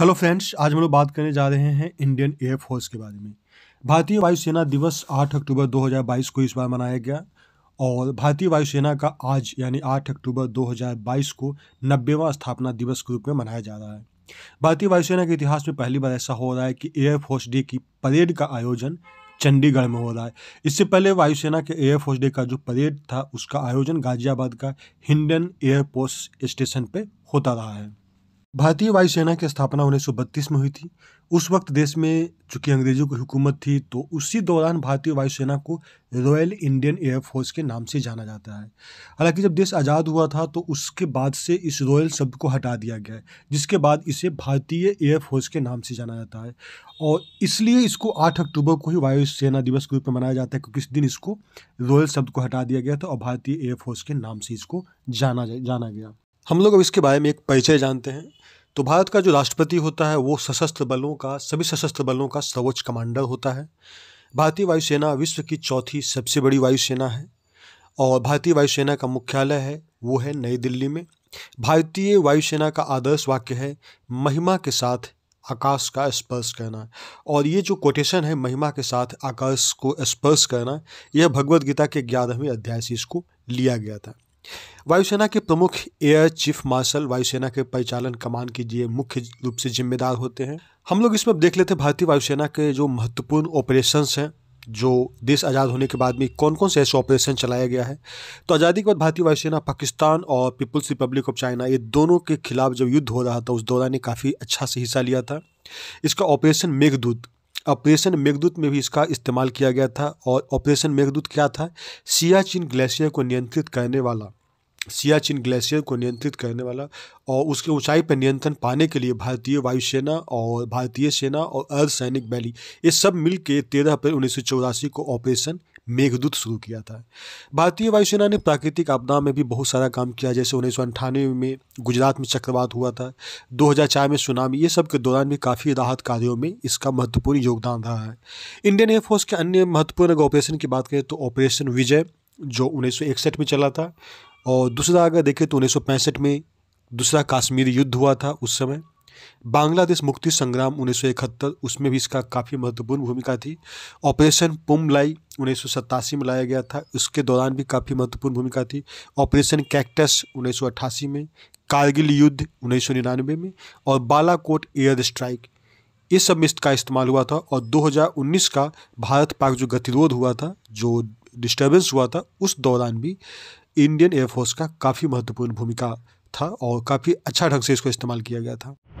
hello friends आज हम लोग बात करने जा रहे हैं इंडियन एयर फोर्स के बारे में भारतीय वायुसेना दिवस 8 अक्टूबर 2022 को इस बार मनाया गया और भारतीय वायुसेना का आज यानी 8 अक्टूबर 2022 को नब्बेवा स्थापना दिवस के रूप में मनाया जा रहा है भारतीय वायुसेना के इतिहास में पहली बार ऐसा हो रहा है कि एयरफोर्स डे की परेड का आयोजन चंडीगढ़ में हो रहा है इससे पहले वायुसेना के एयर फोर्स डे का जो परेड था उसका आयोजन गाजियाबाद का हिंडन एयरफोर्स स्टेशन पर होता रहा है भारतीय वायुसेना की स्थापना उन्नीस सौ बत्तीस में हुई थी उस वक्त देश में चूंकि अंग्रेजों की हुकूमत थी तो उसी दौरान भारतीय वायुसेना को रॉयल इंडियन एयरफोर्स के नाम से जाना जाता है हालांकि जब देश आज़ाद हुआ था तो उसके बाद से इस रॉयल शब्द को हटा दिया गया है जिसके बाद इसे भारतीय एयरफोर्स के नाम से जाना जाता है और इसलिए इसको आठ अक्टूबर को ही वायुसेना दिवस के रूप में मनाया जाता है क्योंकि इस दिन इसको रॉयल शब्द को हटा दिया गया था और भारतीय एयरफोर्स के नाम से इसको जाना जाना गया हम लोग अब इसके बारे में एक परिचय जानते हैं तो भारत का जो राष्ट्रपति होता है वो सशस्त्र बलों का सभी सशस्त्र बलों का सर्वोच्च कमांडर होता है भारतीय वायुसेना विश्व की चौथी सबसे बड़ी वायुसेना है और भारतीय वायुसेना का मुख्यालय है वो है नई दिल्ली में भारतीय वायुसेना का आदर्श वाक्य है महिमा के साथ आकाश का स्पर्श करना और ये जो कोटेशन है महिमा के साथ आकाश को स्पर्श करना यह भगवत गीता के ग्यारहवें अध्याय से इसको लिया गया था वायुसेना के प्रमुख एयर चीफ मार्शल वायुसेना के परिचालन कमान के लिए मुख्य रूप से जिम्मेदार होते हैं हम लोग इसमें देख लेते हैं भारतीय वायुसेना के जो महत्वपूर्ण ऑपरेशंस हैं जो देश आज़ाद होने के बाद में कौन कौन से ऐसे ऑपरेशन चलाया गया है तो आज़ादी के बाद भारतीय वायुसेना पाकिस्तान और पीपुल्स रिपब्लिक ऑफ चाइना ये दोनों के खिलाफ जब युद्ध हो रहा था उस दौरान ने काफ़ी अच्छा से हिस्सा लिया था इसका ऑपरेशन मेघदूत ऑपरेशन मेघदूत में भी इसका इस्तेमाल किया गया था और ऑपरेशन मेघदूत क्या था सियाचिन ग्लेशियर को नियंत्रित करने वाला सियाचिन ग्लेशियर को नियंत्रित करने वाला और उसके ऊंचाई पर नियंत्रण पाने के लिए भारतीय वायुसेना और भारतीय सेना और अर्धसैनिक बैली ये सब मिलकर तेरह अप्रैल उन्नीस को ऑपरेशन मेघदूत शुरू किया था भारतीय वायुसेना ने प्राकृतिक आपदा में भी बहुत सारा काम किया जैसे उन्नीस सौ अंठानवे में गुजरात में चक्रवात हुआ था 2004 में सुनामी ये सब के दौरान भी काफ़ी राहत कार्यों में इसका महत्वपूर्ण योगदान रहा है इंडियन एयरफोर्स के अन्य महत्वपूर्ण अगर ऑपरेशन की बात करें तो ऑपरेशन विजय जो उन्नीस में चला था और दूसरा अगर देखें तो उन्नीस में दूसरा काश्मीरी युद्ध हुआ था उस समय बांग्लादेश मुक्ति संग्राम उन्नीस उसमें भी इसका काफ़ी महत्वपूर्ण भूमिका थी ऑपरेशन पुमलाई उन्नीस में लाया गया था उसके दौरान भी काफ़ी महत्वपूर्ण भूमिका थी ऑपरेशन कैक्टस उन्नीस में कारगिल युद्ध उन्नीस में और बालाकोट एयर स्ट्राइक इस सब में इसका इस्तेमाल हुआ था और 2019 का भारत पाक जो गतिरोध हुआ था जो डिस्टर्बेंस हुआ था उस दौरान भी इंडियन एयरफोर्स का काफ़ी महत्वपूर्ण भूमिका था और काफ़ी अच्छा ढंग से इसको इस्तेमाल किया गया था